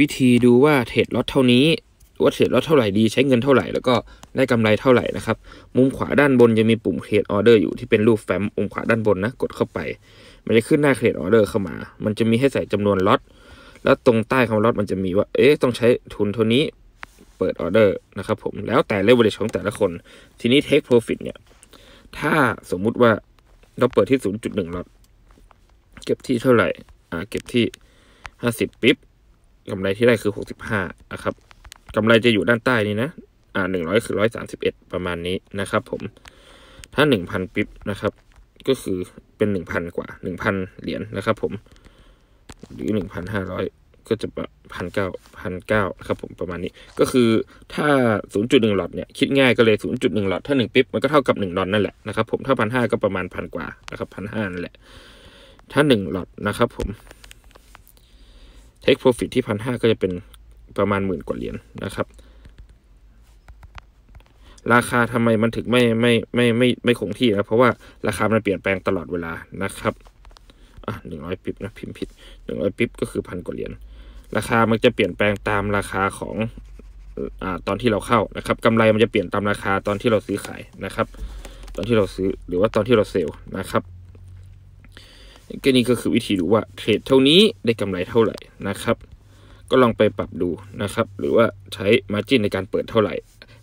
วิธีดูว่าเทรดล็อตเท่านี้ว่าเทรดล็อตเท่าไหร่ดีใช้เงินเท่าไหร่แล้วก็ได้กำไรเท่าไหร่นะครับมุมขวาด้านบนจะมีปุ่มเทรดออเดอร์อยู่ที่เป็นรูปแฟ้มมุมขวาด้านบนนะกดเข้าไปมันจะขึ้นหน้าเทรดออเดอร์เข้ามา มันจะมีให้ใส่จำนวนล็อตแล้วตรงใต้คำล็อตมันจะมีว่าเอ๊ะต้องใช้ทุนเท่านี้เปิดออเดอร์นะครับผมแล้วแต่เลเวลเลชของแต่ละคน ทีนี้เทคโปรฟิตเนี่ยถ้าสมมุติว่าเราเปิดที่0.1ล็อตเก็บที่เท่าไหร่อ่าเก็บที่50ปิ๊บกำไรที่ได้คือหกสิบห้านะครับกำไรจะอยู่ด้านใต้นี้นะ อ่าหนึ่งร้อยคือร้อยสาสิบเอ็ดประมาณนี้นะครับผมถ้าหนึ่งพันปิ๊บนะครับ ก็คือเป็นหนึ่งพันกว่าหนึ่งพันเหรียญนนะครับผมหรือหนึ่งพันห้าร้อยก็จะพันเก้าพันเก้าครับผมประมาณนี้ ก็คือถ้า 0.1หลอดเนี่ยคิดง่ายก็เลย 0.1หลอด ถ้า1ปิ๊บมันก็เท่ากับ1ดอนนั่นแหละนะครับผมถ้าพันห้าก็ประมาณพันกว่านะครับพันห้านั่นแหละถ้า1หลอดนะครับ ผม x profit ที่พันห้าก็จะเป็นประมาณหมื่นกว่าเหรียญนนะครับ ราคาทำไมมันถึงไม่ไม่ไม่ไมไม่ไม่คงที่นะเพราะว่าราคามันเปลี่ยนแปลงตลอดเวลานะครับอ่ะหนึ่งร้อยปิ๊บนะพิมพ์ผิดหนึ่งร้อยปิ๊บก็คือพันกว่าเหรียญราคามันจะเปลี่ยนแปลงตามราคาของอ่าตอนที่เราเข้านะครับกำไรมันจะเปลี่ยนตามราคาตอนที่เราซื้อขายนะครับ ตอนที่เราซื้อหรือว่าตอนที่เราเซลล์นะครับก็นี่ก็คือวิธีดูว่าเทรดเท่านี้ได้กำไรเท่าไหร่นะครับ ก็ลองไปปรับดูนะครับ หรือว่าใช้มาจิ้นในการเปิดเท่าไหร่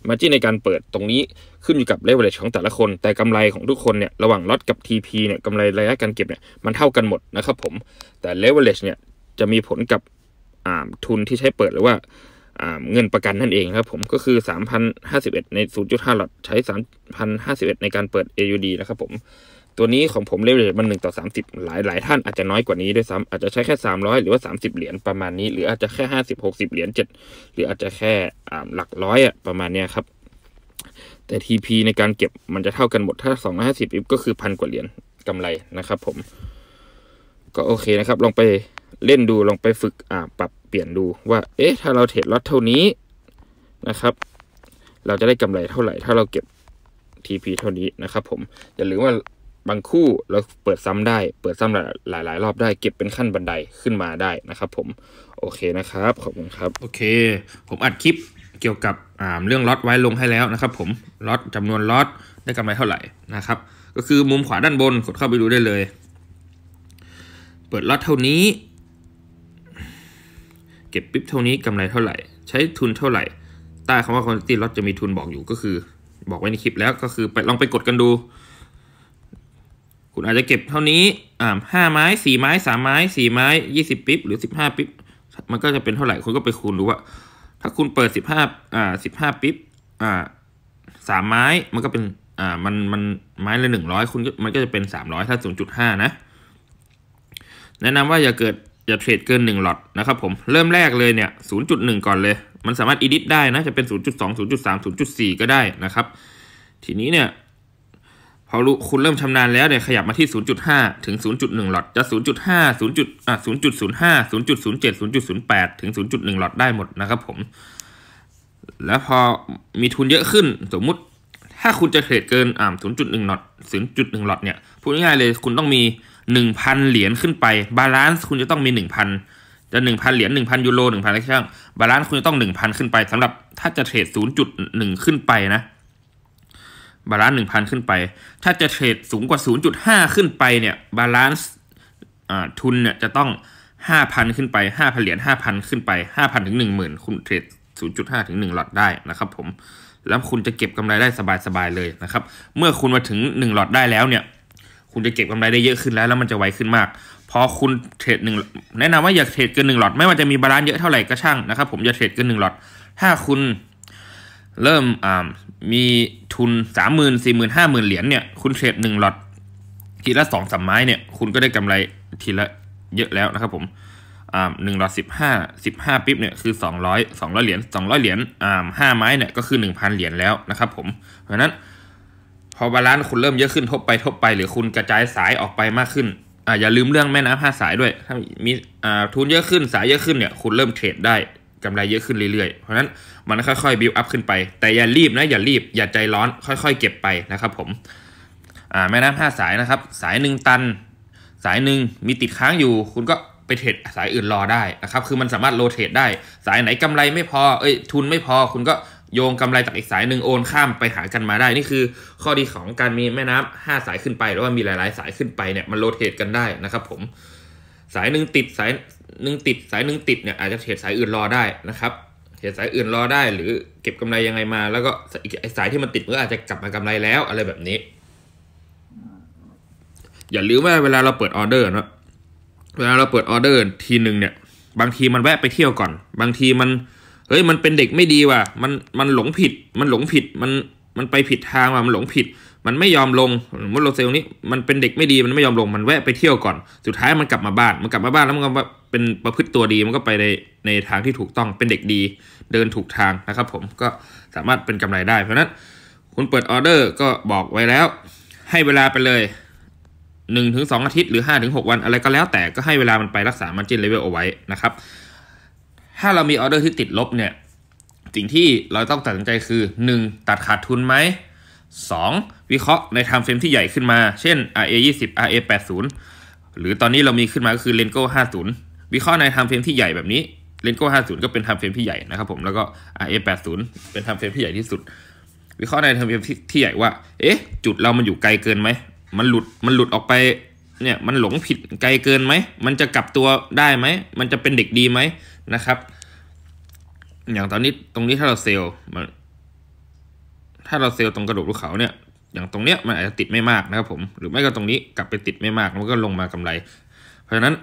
มาจิ้นในการเปิดตรงนี้ขึ้นอยู่กับเลเวลเลชของแต่ละคน แต่กำไรของทุกคนเนี่ยระหว่างล็อตกับ TP เนี่ยกำไรระยะการเก็บเนี่ย มันเท่ากันหมดนะครับ ผม แต่เลเวลเลชเนี่ยจะมีผลกับทุนที่ใช้เปิดหรือว่า เงินประกันนั่นเองครับ ผมก็คือ3,051ใน0.5หลอดใช้3,051ในการเปิด AUD นะครับ ผมตัวนี้ของผมเลเวลมันหนึ่งต่อสามสิบหลายหลายท่านอาจจะน้อยกว่านี้ด้วยซ้ำอาจจะใช้แค่สามร้อยหรือว่าสามสิบเหรียญประมาณนี้หรืออาจจะแค่ห้าสิบหกสิบเหรียญเจ็ดหรืออาจจะแค่หลักร้อยอะประมาณเนี้ยครับ แต่ TP ในการเก็บมันจะเท่ากันหมด ถ้าสองร้อยห้าสิบก็คือพันกว่าเหรียญกำไรนะครับผม ก็โอเคนะครับ ลองไปเล่นดู ลองไปฝึกอ่าปรับเปลี่ยนดูว่าเอ๊ะถ้าเราเทรดล็อตเท่านี้นะครับ เราจะได้กำไรเท่าไหร่ถ้าเราเก็บ TP เท่านี้นะครับ ผมอย่าลืมว่าบางคู่ เราเปิดซ้ำได้เปิดซ้ำหลายหลายรอบได้เก็บเป็นขั้นบันไดขึ้นมาได้นะครับ ผมโอเคนะครับขอบคุณครับโอเค ผมอัดคลิปเกี่ยวกับเรื่องล็อตไว้ลงให้แล้วนะครับ ผมล็อตจำนวนล็อตได้กำไรเท่าไหร่นะครับก็คือมุมขวาด้านบนกดเข้าไปดูได้เลย เปิดล็อตเท่านี้ เก็บปิ๊บเท่านี้กำไรเท่าไหร่ใช้ทุนเท่าไหร่ใต้คำว่าค u a n t i t y l o จะมีทุนบอกอยู่ก็คือบอกไว้ในคลิปแล้วก็คือไปลองไปกดกันดูคุณอาจจะเก็บเท่านี้อ่าห้าไม้ สี่ไม้สามไม้ สี่ไม้ ยี่สิบปิ๊บ หรือสิบห้าปิ๊บ มันก็จะเป็นเท่าไหร่คุณก็ไปคูณดูว่า ถ้าคุณเปิดสิบห้าอ่าสิบห้าปิ๊บอ่าสามไม้มันก็เป็นอ่ามัน มัน ไม้ละหนึ่งร้อยคุณมันก็จะเป็นสามร้อยถ้าศูนย์จุดห้านะ แนะนำว่าอย่าเกิด อย่าเทรดเกินหนึ่งหลอดนะครับผม เริ่มแรกเลยเนี่ยศูนย์จุดหนึ่งก่อนเลย มันสามารถอีดิทได้นะ จะเป็นศูนย์จุดสองศูนย์จุดสามศูนย์จุดสี่ก็ได้นะครับ ทีนี้เนี่ยพอรู้คุณเริ่มชำนาญแล้วเนี่ยขยับมาที่ 0.5 ถึง 0.1หลอดจะ0.5 0. 0.05 0.07 0.08 ถึง 0.1หลอดได้หมดนะครับผม แล้วพอมีทุนเยอะขึ้น สมมุติถ้าคุณจะเทรดเกินอ่า0.1หลอด0.1หลอดเนี่ยพูดง่ายๆเลยคุณต้องมี 1,000 เหรียญขึ้นไปบาลานซ์คุณจะต้องมี 1,000 จะ 1,000 เหรียญ 1,000 ยูโร 1,000อะไรช่นงบาลานซ์คุณจะต้อง 1,000 ขึ้นไปสำหรับถ้าจะเทรด 0.1 ขึ้นไปนะบาลานซ์หนึ่งพันขึ้นไป ถ้าจะเทรดสูงกว่า 0.5 ขึ้นไปเนี่ยบาลานซ์ทุนเนี่ยจะต้อง 5,000 ขึ้นไป5 0ันเหรียญ5,000ขึ้นไป5,000ถึง10,000คุณเทรด0.5ถึง1หลอดได้นะครับผม แล้วคุณจะเก็บกำไรได้สบายๆเลยนะครับ เมื่อคุณมาถึง1หลอดได้แล้วเนี่ย คุณจะเก็บกำไรได้เยอะขึ้นแล้ว แล้วมันจะไวขึ้นมาก พอคุณเทรดหนึ่ง แนะนำว่าอย่าเทรดเกินหนึ่งหลอดไม่ว่าจะมีบาลานซ์เยอะเท่าไหร่ ก็ช่างนะครับผมอย่าเทรดเกินหนึ่งหลอดถ้าคุณเริ่มมีทุนสามหมื่นสี่หมื่นห้าหมื่นเหรียญเนี่ยคุณเทรดหนึ่งหลอดทีละสองสามไม้เนี่ยคุณก็ได้กำไรทีละเยอะแล้วนะครับ ผมอ่าหนึ่งหลอดสิบห้าสิบห้าปิ๊บเนี่ยคือสองร้อยสองร้อยเหรียญสองร้อยเหรียญอ่าห้าไม้เนี่ยก็คือหนึ่งพันเหรียญแล้วนะครับ ผม เพราะนั้น พอบาลานซ์คุณเริ่มเยอะขึ้นทบไป ทบไป หรือคุณกระจายสายออกไปมากขึ้นอ่าอย่าลืมเรื่องแม่น้ำห้าสายด้วยถ้ามีอ่าทุนเยอะขึ้นสายเยอะขึ้นเนี่ยคุณเริ่มเทรดได้กำไรเยอะขึ้นเรื่อย ๆ เพราะฉะนั้นมันค่อยๆบิวอัพขึ้นไป แต่อย่ารีบนะ อย่ารีบ อย่าใจร้อน ค่อยๆเก็บไปนะครับผมอ่าแม่น้ำห้าสายนะครับ สายหนึ่งตัน สายหนึ่งมีติดค้างอยู่ คุณก็ไปเทรดสายอื่นรอได้นะครับ คือมันสามารถโรเทตได้ สายไหนกำไรไม่พอ เอ้ยทุนไม่พอ คุณก็โยงกำไรจากอีกสายหนึ่งโอนข้ามไปหากันมาได้ นี่คือ ข้อดีของการมีแม่น้ำ5สายขึ้นไป หรือว่ามีหลายๆ สายขึ้นไปเนี่ยมันโรเทตกันได้นะครับผม สายหนึ่งติดสายหนึ่งติดสายหนึ่งติดเนี่ยอาจจะเทรดสายอื่นรอได้นะครับเทรดสายอื่นรอได้ หรือ เก็บกำไรยังไงมา แล้วก็ไอสายที่มันติดมันก็อาจจะกลับมากำไรแล้วอะไรแบบนี้ อย่าลืมว่าเวลาเราเปิดออเดอร์เนะเวลาเราเปิดออเดอร์ทีหนึ่งเนี่ย บางทีมันแวะไปเที่ยวก่อน บางทีมันเฮ้ยมันเป็นเด็กไม่ดีว่ะมันมันหลงผิดมันหลงผิดมันมันไปผิดทางมันหลงผิด มันไม่ยอมลงมดโลเซลนี้ มันเป็นเด็กไม่ดี มันไม่ยอมลง มันแวะไปเที่ยวก่อน สุดท้ายมันกลับมาบ้าน มันกลับมาบ้าน แล้วมันก็เป็นประพฤติตัวดี มันก็ไปในในทางที่ถูกต้อง เป็นเด็กดี เดินถูกทางนะครับ ผม ก็สามารถเป็นกำไรได้ เพราะนั้นคุณเปิดออเดอร์ก็บอกไว้แล้ว ให้เวลาไปเลย1-2 อาทิตย์หรือ 5-6 วัน อะไรก็แล้วแต่ ก็ให้เวลามันไปรักษามันจินเลเวลเอาไว้นะครับ ถ้าเรามีออเดอร์ที่ติดลบเนี่ยสิ่งที่เราต้องตัดสินใจคือ 1. ตัดขาดทุนไหม 2. วิเคราะห์ในทำเฟรมที่ใหญ่ขึ้นมา เช่น RA 20 RA 80หรือตอนนี้เรามีขึ้นมาก็คือ Lengo 50 วิเคราะห์ในทำเฟรมที่ใหญ่แบบนี้ Lengo 50 ก็เป็นทำเฟรมที่ใหญ่นะครับผม แล้วก็ RA 80เป็นทำเฟรมที่ใหญ่ที่สุด วิเคราะห์ในทำเฟรมที่ใหญ่ว่า เอ๊ะจุดเรามันอยู่ไกลเกินไหม มันหลุด มันหลุดออกไป เนี่ยมันหลงผิดไกลเกินไหม มันจะกลับตัวได้ไหม มันจะเป็นเด็กดีไหมนะครับอย่างตอนนี้ตรงนี้ถ้าเราเซลล์มันถ้าเราเซลล์ตรงกระดูกลูกเขาเนี่ยอย่างตรงเนี้ยมันอาจจะติดไม่มากนะครับ ผม หรือไม่ก็ตรงนี้กลับไปติดไม่มากมันก็ลงมากำไร เพราะฉะนั้น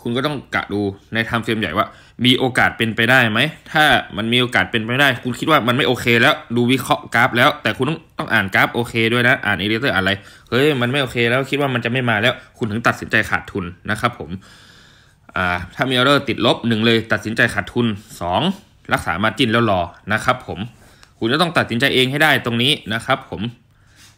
คุณก็ต้องกะดูในไทม์เฟรมใหญ่ว่า มีโอกาสเป็นไปได้ไหมถ้ามันมีโอกาสเป็นไปได้ คุณคิดว่ามันไม่โอเคแล้วดูวิเคราะห์กราฟ แล้วแต่คุณต้องต้องอ่านกราฟโอเคด้วยนะอ่านอีเลเตอร์อ่านอะไรเฮ้ยมันไม่โอเค แล้วคิดว่ามันจะไม่มาแล้วคุณถึงตัดสินใจขาดทุนนะครับ ผมถ้ามีออเดอร์ติดลบหนึ่งเลยตัดสินใจขาดทุน 2 รักษามาจินแล้วรอนะครับ ผมคุณจะต้องตัดสินใจเองให้ได้ตรงนี้นะครับ ผม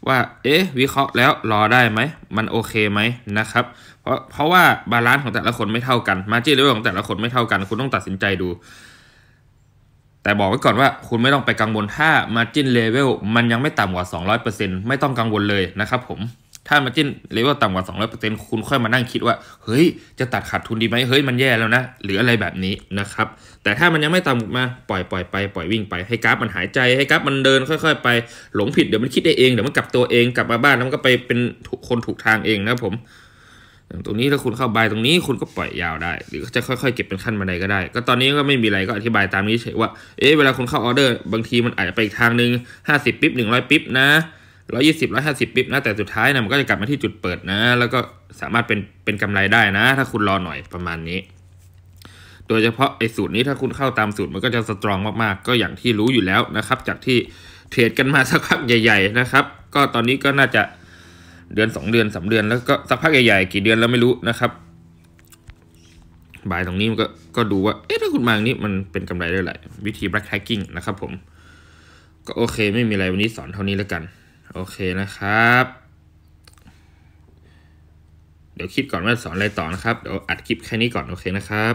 ว่าเอ๊ะวิเคราะห์แล้วรอได้ไหมมันโอเคไหมนะครับเพราะเพราะว่าบาลานซ์ของแต่ละคนไม่เท่ากันมาจินเลื่อของแต่ละคนไม่เท่ากัน คุณต้องตัดสินใจดู แต่บอกไว้ก่อนว่าคุณไม่ต้องไปกังวลถ้า Margin Level มันยังไม่ต่ำกว่า 200%ไม่ต้องกังวลเลยนะครับ ผมถ้ามาจิ้นเลเวลต่ำกว่า200%คุณค่อยมานั่งคิดว่า เฮ้ยจะตัดขาดทุนดีไหมเฮ้ยมันแย่แล้วนะ หรืออะไรแบบนี้นะครับ แต่ถ้ามันยังไม่ต่ำมาปล่อยปล่อยไปปล่อยวิ่งไปให้กราฟมันหายใจ ให้กราฟมันเดินค่อยๆไปหลงผิดเดี๋ยวมันคิดได้เอง เดี๋ยวมันกลับตัวเองกลับมาบ้านแล้วมันก็ไปเป็นคนถูกทางเองนะผมตรงนี้ถ้าคุณเข้าบายตรงนี้คุณก็ปล่อยยาวได้ หรือจะค่อยๆเก็บเป็นขั้นบันไดก็ได้ก็ตอนนี้ก็ไม่มีอะไรก็อธิบายตามนี้เฉยว่า เอ๊ะเวลาคุณเข้าออเดอร์บางทีมันอาจจะไปอีกทางหนึ่ง50ปิ๊บ100ปิ๊บนะร้อยยี่สิบร้อยห้าสิบปิบนะแต่สุดท้ายนะมันก็จะกลับมาที่จุดเปิดนะ แล้วก็สามารถเป็นเป็นกำไรได้นะ ถ้าคุณรอหน่อยประมาณนี้ โดยเฉพาะไอ้สูตรนี้ถ้าคุณเข้าตามสูตรมันก็จะสตรองมากๆก็อย่างที่รู้อยู่แล้วนะครับ จากที่เทรดกันมาสักพักใหญ่ ๆ นะครับ ก็ตอนนี้ก็น่าจะเดือน2เดือนสาเดือนแล้วก็สักพักใหญ่ๆกี่เดือนแล้วไม่รู้นะครับบ่ายตรงนี้มันก็ก็ดูว่าเอ๊ะถ้าคุณมาองนี้มันเป็นกำไรได้ไรวิธี black h a กก i n g นะครับ ผม ก็โอเค ไม่มีอะไรวันนี้สอนเท่านี้แล้วกันโอเคนะครับ เดี๋ยวคิดก่อนว่าสอนอะไรต่อนะครับเดี๋ยวอัดคลิปแค่นี้ก่อนโอเคนะครับ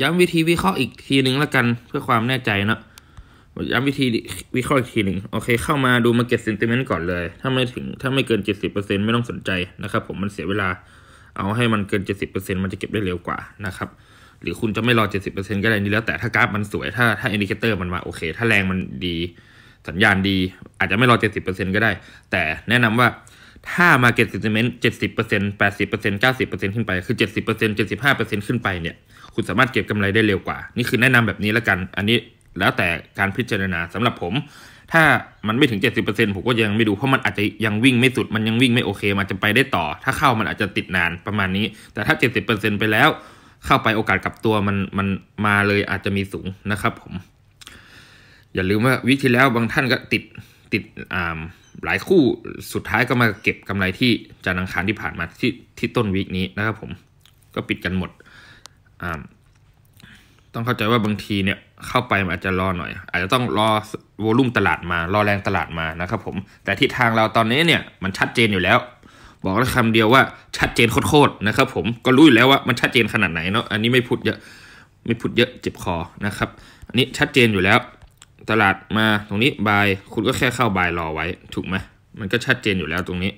ย้ำวิธีวิเคราะห์อีกทีหนึ่งแล้วกันเพื่อความแน่ใจเนาะย้ำวิธีวิเคราะห์อีกทีหนึ่งโอเคเข้ามาดู Market Sentiment ก่อนเลย ถ้าไม่ถึงถ้าไม่เกิน 70%ไม่ต้องสนใจนะครับ ผมมันเสียเวลาเอาให้มันเกิน 70%มันจะเก็บได้เร็วกว่านะครับหรือคุณจะไม่รอ 70%ก็ได้นี่แล้วแต่ถ้ากราฟมันสวยถ้าถ้าอินดิเคเตอร์มันมาโอเคถ้าแรงมันดีสัญญาณดี อาจจะไม่รอ 70%ก็ได้ แต่แนะนำว่า ถ้า Market s e n t i m e ปอ70% 80% 90%ขึ้นไป คือ 70% 75%ขึ้นไปเนี่ย คุณสามารถเก็บกำไรได้เร็วกว่า นี่คือแนะนำแบบนี้แล้วกัน อันนี้แล้วแต่การพิจารณาสำหรับผม ถ้ามันไม่ถึง 70%ผมก็ยังไม่ดูเพราะมันอาจจะยังวิ่งไม่สุด มันยังวิ่งไม่โอเค มันจะไปได้ต่อ ถ้าเข้ามันอาจจะติดนานประมาณนี้ แต่ถ้า70%ไปแล้ว เข้าไปโอกาสกลับตัวมันมันมาเลยอาจจะมีสูงนะครับ ผมอย่าลืมว่าวิที่แล้วบางท่านก็ติดติดอ่าหลายคู่สุดท้ายก็มาเก็บกำไรที่จันทร์อังคารที่ผ่านมาที่ที่ต้นวิกนี้นะครับ ผมก็ปิดกันหมดอ่าต้องเข้าใจว่าบางทีเนี่ยเข้าไปอาจจะรอหน่อยอาจจะต้องรอวอลุ่มตลาดมารอแรงตลาดมานะครับ ผม แต่ทิศทางเราตอนนี้เนี่ยมันชัดเจนอยู่แล้วบอกแล้คำเดียวว่าชัดเจนโคตรนะครับ ผมก็รู้อยู่แล้วว่ามันชัดเจนขนาดไหนเนาะอันนี้ไม่พูดเยอะไม่พูดเยอะเจ็บคอนะครับ อันนี้ชัดเจนอยู่แล้วตลาดมาตรงนี้บายคุณก็แค่เข้าบายรอไว้ ถูกไหมมันก็ชัดเจนอยู่แล้วตรงนี้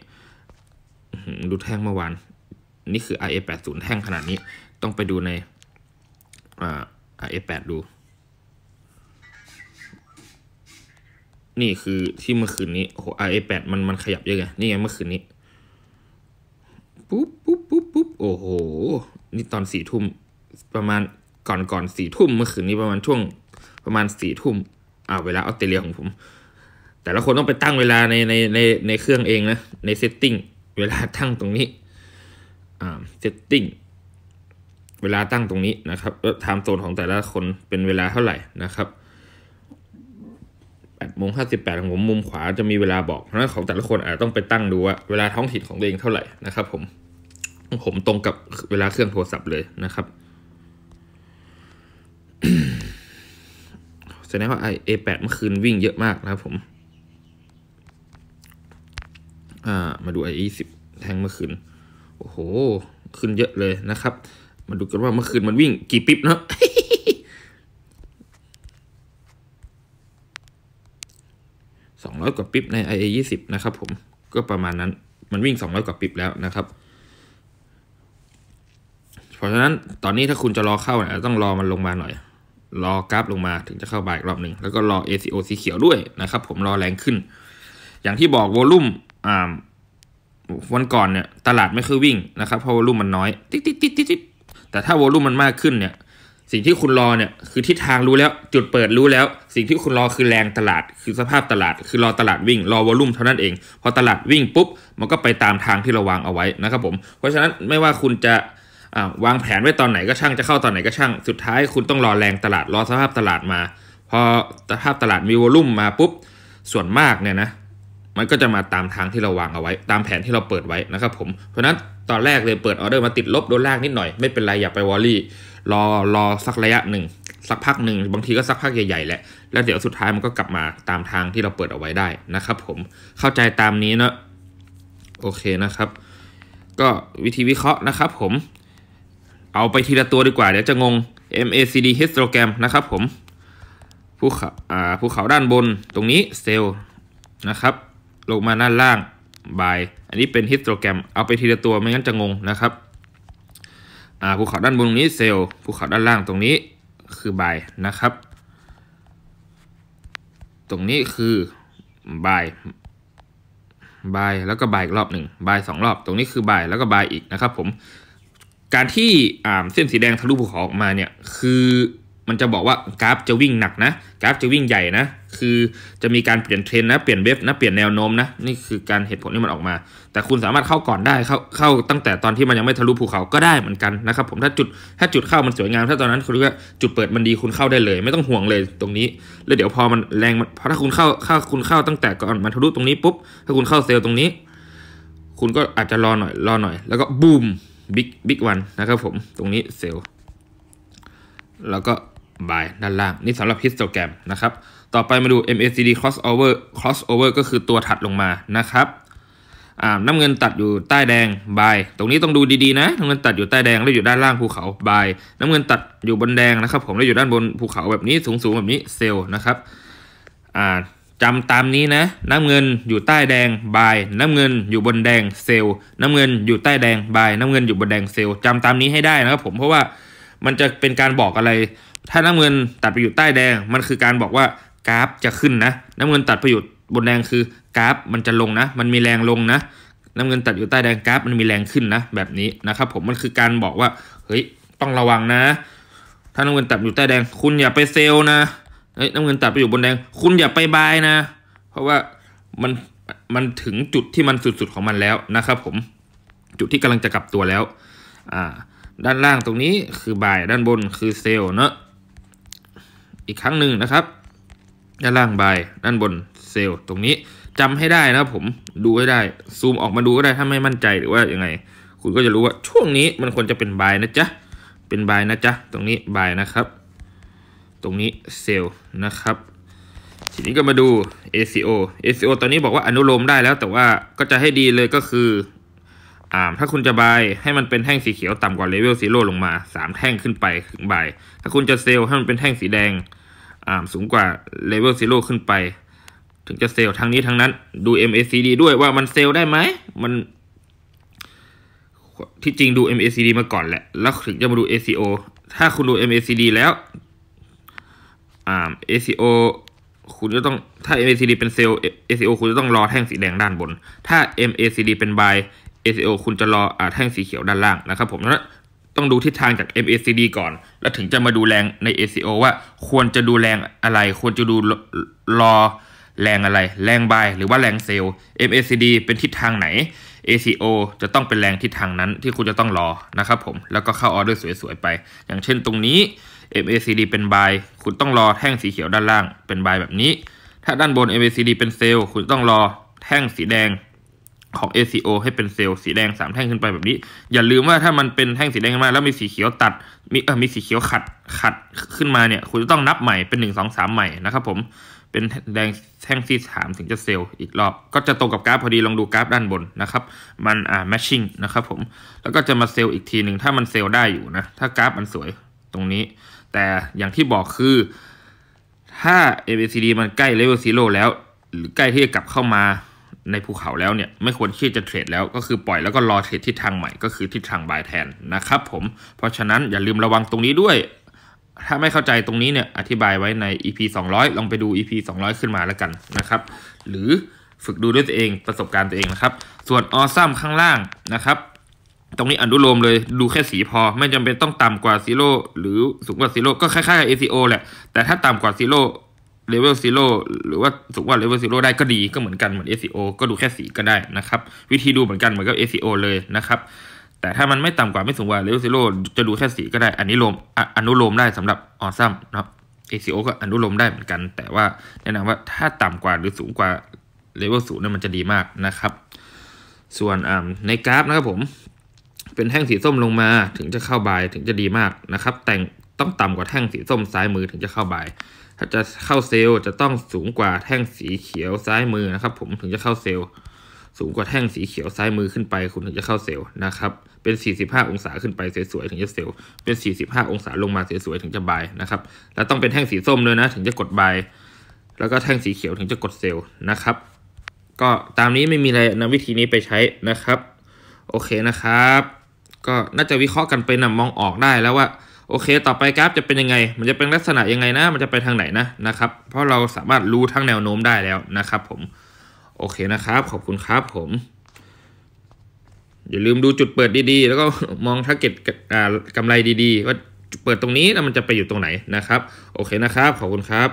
ดูแท่งเมื่อวานนี่คือ RA 8 0แท่งขนาดนี้ ต้องไปดูใน RA 8ดูนี่คือที่เมื่อคืนนี้โอ้โห RA 8มันมันขยับเยอะไงนี่ไงเมื่อคืนนี้ปุ๊บปุ๊บปุ๊บปุ๊บโอ้โหนี่ตอนสี่ทุ่มประมาณก่อนก่อนสี่ทุ่มเมื่อคืนนี้ประมาณช่วงประมาณสี่ทุ่มอ่าเวลาออสเตรเลียของผม แต่ละคนต้องไปตั้งเวลาในในในในเครื่องเองนะในเซตติ้งเวลาตั้งตรงนี้ อ่าเซตติ้งเวลาตั้งตรงนี้นะครับแล้วไทม์โซนของแต่ละคนเป็นเวลาเท่าไหร่นะครับแปดโมงห้าสิบแปดของผมมุมขวาจะมีเวลาบอกเพราะนั้นของแต่ละคนอาจจะต้องไปตั้งดูว่าเวลาท้องถิ่นของตัวเองเท่าไหร่นะครับ ผมผมตรงกับเวลาเครื่องโทรศัพท์เลยนะครับแสดงว่าไอเอแปดเมื่อคืนวิ่งเยอะมากนะครับผม อ่า มาดูไอสิบแทงเมื่อคืน โอ้โห ขึ้นเยอะเลยนะครับ มาดูกันว่าเมื่อคืนมันวิ่งกี่ปิ๊บเนาะสองร้อยกว่าปิ๊บใน IA ิบนะครับ ผมก็ประมาณนั้น มันวิ่งสองร้อยกว่าปิ๊บแล้วนะครับ เพราะฉะนั้นตอนนี้ถ้าคุณจะรอเข้าเนี่ยต้องรอมันลงมาหน่อยรอกราฟลงมา ถึงจะเข้าบายอีกรอบหนึ่งแล้วก็รอ ACO สีเขียวด้วยนะครับ ผมรอแรงขึ้น อย่างที่บอกโวลุ่มอ่าวันก่อนเนี่ยตลาดไม่เคยวิ่งนะครับเพราะวอลุ่มมันน้อย ติ๊กติ๊กติ๊กติ๊กแต่ถ้าวอลุ่มมันมากขึ้นเนี่ย สิ่งที่คุณรอเนี่ยคือทิศทางรู้แล้ว จุดเปิดรู้แล้ว สิ่งที่คุณรอคือแรงตลาดคือสภาพตลาด คือรอตลาดวิ่งรอวอลุ่มเท่านั้นเอง พอตลาดวิ่งปุ๊บมันก็ไปตามทางที่เราวางเอาไว้นะครับผมเพราะฉะนั้นไม่ว่าคุณจะวางแผนไว้ตอนไหนก็ช่างจะเข้าตอนไหนก็ช่างสุดท้าย คุณต้องรอแรงตลาดรอสภาพตลาดมาพอสภาพตลาดมีวอลุ่มมาปุ๊บส่วนมากเนี่ยนะ มันก็จะมาตามทางที่เราวางเอาไว้ ตามแผนที่เราเปิดไว้นะครับผมเพราะนั้นตอนแรกเลยเปิดออเดอร์มาติดลบโดนลากนิดหน่อยไม่เป็นไรอย่าไปวอลลี่ รอรอสักระยะหนึ่งสักพักหนึ่งบางทีก็สักพักใหญ่ๆแหละแล้วเดี๋ยวสุดท้ายมันก็กลับมาตามทางที่เราเปิดเอาไว้ได้นะครับ ผมเข้าใจตามนี้เนาะโอเคนะครับ ก็วิธีวิเคราะห์นะครับ ผมเอาไปทีละตัวดีกว่าเดี๋ยวจะงง MACD histogram นะครับ ผมภูเขาอ่าภูเขาด้านบนตรงนี้เซลล์นะครับ ลงมาด้านล่างบายอันนี้เป็นฮิสโตรแกรมเอาไปทีละตัวไม่งั้นจะงงนะครับอ่าภูเขาด้านบนตรงนี้เซลล์ภูเขาด้านล่างตรงนี้คือบายนะครับ ตรงนี้คือบายบายแล้วก็บายอีกรอบหนึ่งบายสองรอบตรงนี้คือบายแล้วก็บายอีกนะครับ ผมการที่เส้นสีแดงทะลุภูเขาออกมาเนี่ย คือมันจะบอกว่ากราฟจะวิ่งหนักนะกราฟจะวิ่งใหญ่นะคือจะมีการเปลี่ยนเทรนนะเปลี่ยนเวฟนะเปลี่ยนแนวโน้มนะนี่คือการเหตุผลที่มันออกมา แต่คุณสามารถเข้าก่อนได้เข้าเข้าตั้งแต่ตอนที่มันยังไม่ทะลุภูเขาก็ได้เหมือนกันนะครับผมถ้าจุดถ้าจุดเข้ามันสวยงาม ถ้าตอนนั้นคุณรู้ว่าจุดเปิดมันดีคุณเข้าได้เลย ไม่ต้องห่วงเลยตรงนี้ แล้วเดี๋ยวพอมันแรงพอถ้าคุณเข้าเข้า คุณเข้าตั้งแต่ก่อนมันทะลุตรงนี้ปุ๊บถ้าคุณเข้าเซลล์ตรงนี้ คุณก็อาจจะรอหน่อยรอหน่อยแล้วก็บูมบิ๊กบิ๊กวันนะครับผมตรงนี้เซล แล้วก็บายด้านล่างนี่สำหรับฮิสโตแกรมนะครับต่อไปมาดู MACD crossover crossover ก็คือตัวถัดลงมานะครับน้ำเงินตัดอยู่ใต้แดงบายตรงนี้ต้องดูดีๆนะน้ำเงินตัดอยู่ใต้แดงแล้วอยู่ด้านล่างภูเขาบายน้ำเงินตัดอยู่บนแดงนะครับ ผมแล้วอยู่ด้านบนภูเขาแบบนี้สูงๆ แบบนี้เซลนะครับจำตามนี้นะ น้ำเงินอยู่ใต้แดงบาย น้ำเงินอยู่บนแดงเซลล์น้ำเงินอยู่ใต้แดงบายน้ำเงินอยู่บนแดงเซลล์จำตามนี้ให้ได้นะครับผมเพราะว่ามันจะเป็นการบอกอะไร ถ้าน้ำเงินตัดไปอยู่ใต้แดงมันคือการบอกว่ากราฟจะขึ้นนะ น้ำเงินตัดไปอยู่บนแดงคือกราฟ มันจะลงนะ มันมีแรงลงนะ น้ำเงินตัดอยู่ใต้แดงกราฟ มันมีแรงขึ้นนะแบบนี้นะครับ ผมมันคือการบอกว่าเฮ้ยต้องระวังนะ ถ้าน้ำเงินตัดอยู่ใต้แดงคุณอย่าไปเซลนะเฮ้ยน้ำเงินตัดไปอยู่บนแดง คุณอย่าไปบายนะ เพราะว่ามันมันถึงจุดที่มันสุดๆของมันแล้วนะครับ ผม จุดที่กำลังจะกลับตัวแล้ว อ่า ด้านล่างตรงนี้คือบาย ด้านบนคือเซลเนาะ อีกครั้งหนึ่งนะครับ ด้านล่างบาย ด้านบนเซลตรงนี้จำให้ได้นะผม ดูให้ได้ ซูมออกมาดูก็ได้ ถ้าไม่มั่นใจหรือว่ายังไง คุณก็จะรู้ว่า ช่วงนี้มันควรจะ เป็นบายนะจ๊ะ เป็นบายนะจ๊ะ ตรงนี้บายนะครับตรงนี้เซลล์นะครับ ทีนี้ก็มาดู ACO ACO ตอนนี้บอกว่าอนุโลม ได้แล้วแต่ว่าก็จะให้ดีเลยก็คืออ่าถ้าคุณจะบายให้มันเป็นแท่งสีเขียวต่ำกว่าเลเวลซีโร่ลงมา 3 แท่งขึ้นไปถึงบาย ถ้าคุณจะเซลให้มันเป็นแท่งสีแดงอ่าสูงกว่าเลเวลซีโร่ขึ้นไป ถึงจะเซลทั้งนี้ทั้งนั้น ดู MACD ด้วยว่ามันเซลได้ไหมมันที่จริงดู MACD มาก่อนแหละ แล้วถึงจะมาดู ACO ถ้าคุณดู MACD แล้วอ่า SEO คุณจะต้องถ้า MACD เป็นเซลล์ SEO คุณจะต้องรอแท่งสีแดงด้านบน ถ้า MACD เป็น buy SEO คุณจะรออะาแท่งสีเขียวด้านล่างนะครับผมนะต้องดูทิศทางจาก MACD ก่อน แล้วถึงจะมาดูแรงใน SEO ว่า ควรจะดูแรงอะไร ควรจะดูรอแรงอะไร แรงบายหรือว่าแรงเซลล์ MACD เป็นทิศทางไหน ACO จะต้องเป็นแรงทิศทางนั้นที่คุณจะต้องรอนะครับผมแล้วก็เข้าออเดอร์สวยๆไป อย่างเช่นตรงนี้ MACD เป็น buy คุณต้องรอแท่งสีเขียวด้านล่างเป็น buy แบบนี้ ถ้าด้านบน MACD เป็น sell คุณต้องรอแท่งสีแดงของ ACO ให้เป็นเซลล์สีแดง3แท่งขึ้นไปแบบนี้ อย่าลืมว่าถ้ามันเป็นแท่งสีแดงขึ้นมาแล้วมีสีเขียวตัด มีเออมีสีเขียวขัดขัดขึ้นมาเนี่ย คุณจะต้องนับใหม่เป็น1 2 3ใหม่นะครับผม เป็นแดงแท่งที่3ถึงจะเซลล์อีกรอบ ก็จะตรงกับกราฟพอดีลองดูกราฟด้านบนนะครับ มันอ่าแมชชิ่งนะครับผม แล้วก็จะมาเซลล์อีกทีหนึ่งถ้ามันเซลล์ได้อยู่นะ ถ้ากราฟมันสวยตรงนี้แต่อย่างที่บอกคือถ้า ABCD มันใกล้เลเวลซีโร่แล้ว หรือใกล้ที่จะกลับเข้ามาในภูเขาแล้วเนี่ย ไม่ควรที่จะเทรดแล้วก็คือปล่อยแล้วก็รอเทรดทิศทางใหม่ ก็คือทิศทางบายแทนนะครับผม เพราะฉะนั้นอย่าลืมระวังตรงนี้ด้วย ถ้าไม่เข้าใจตรงนี้เนี่ยอธิบายไว้ใน EP 200 ลองไปดู EP 200 ขึ้นมาแล้วกันนะครับ หรือฝึกดูด้วยตัวเองประสบการณ์ตัวเองนะครับส่วนออซัมข้างล่างนะครับตรงนี้อนุโลมเลยดูแค่สีพอไม่จำเป็นต้องต่ำกว่าซีโร่หรือสูงกว่าซีโร่ก็คล้ายๆกับ ACO แหละแต่ถ้าต่ำกว่าซีโร่เลเวลซีโร่หรือว่าสูงกว่าเลเวลซีโร่ได้ก็ดีก็เหมือนกันเหมือน ACO ก็ดูแค่สีก็ได้นะครับวิธีดูเหมือนกันเหมือนกับ ACO เลยนะครับ แต่ถ้ามันไม่ต่ำกว่าไม่สูงกว่าเลเวลซีโร่จะดูแค่สีก็ได้อันนี้ลม อนุโลมได้สำหรับออซัมนะครับ ACO ก็อนุโลมได้เหมือนกัน แต่ว่าแนะนำว่าถ้าต่ำกว่าหรือสูงกว่าเลเวลศูนย์นั้นมันจะดีมากนะครับ ส่วนในกราฟนะครับผมเป็นแท่งสีส้มลงมาถึงจะเข้าบายถึงจะดีมากนะครับ แต่งต้องต่ำกว่าแท่งสีส้มซ้ายมือถึงจะเข้าบาย ถ้าจะเข้าเซลล์จะต้องสูงกว่าแท่งสีเขียวซ้ายมือนะครับ ผมถึงจะเข้าเซลล์สูงกว่าแท่งสีเขียวซ้ายมือขึ้นไปคุณถึงจะเข้าเซลล์นะครับ เป็น 45 องศาขึ้นไปสวยๆถึงจะเซลล์เป็น 45 องศาลงมาสวยๆถึงจะบายนะครับ แล้วต้องเป็นแท่งสีส้มเลยนะ ถึงจะกดบาย แล้วก็แท่งสีเขียวถึงจะกดเซลล์นะครับ ก็ตามนี้ไม่มีอะไรนำวิธีนี้ไปใช้นะครับ โอเคนะครับก็น่าจะวิเคราะห์กันไปนำมองออกได้แล้วว่า โอเค ต่อไปกราฟจะเป็นยังไง มันจะเป็นลักษณะยังไงนะมันจะไปทางไหนนะนะครับ เพราะเราสามารถรู้ทั้งแนวโน้มได้แล้วนะครับ ผมโอเคนะครับ ขอบคุณครับ ผม อย่าลืมดูจุดเปิดดีๆ แล้วก็มองทาร์เก็ตกำไรดี ๆ ว่าเปิดตรงนี้แล้วมันจะไปอยู่ตรงไหนนะครับ โอเคนะครับ ขอบคุณครับ